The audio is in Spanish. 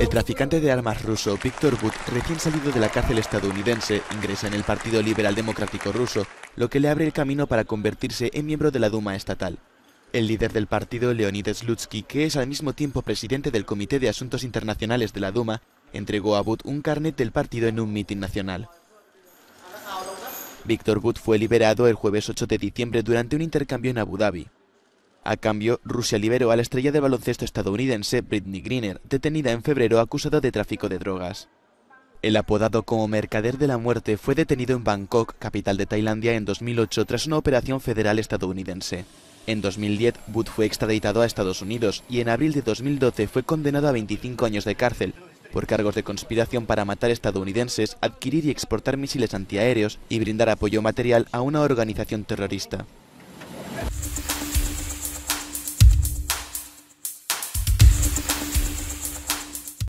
El traficante de armas ruso Víctor But, recién salido de la cárcel estadounidense, ingresa en el Partido Liberal Democrático Ruso, lo que le abre el camino para convertirse en miembro de la Duma estatal. El líder del partido, Leonid Slutsky, que es al mismo tiempo presidente del Comité de Asuntos Internacionales de la Duma, entregó a But un carnet del partido en un mitin nacional. Víctor But fue liberado el jueves 8 de diciembre durante un intercambio en Abu Dhabi. A cambio, Rusia liberó a la estrella de baloncesto estadounidense Britney Greener, detenida en febrero acusada de tráfico de drogas. El apodado como Mercader de la Muerte fue detenido en Bangkok, capital de Tailandia, en 2008 tras una operación federal estadounidense. En 2010, Wood fue extraditado a Estados Unidos y en abril de 2012 fue condenado a 25 años de cárcel por cargos de conspiración para matar estadounidenses, adquirir y exportar misiles antiaéreos y brindar apoyo material a una organización terrorista.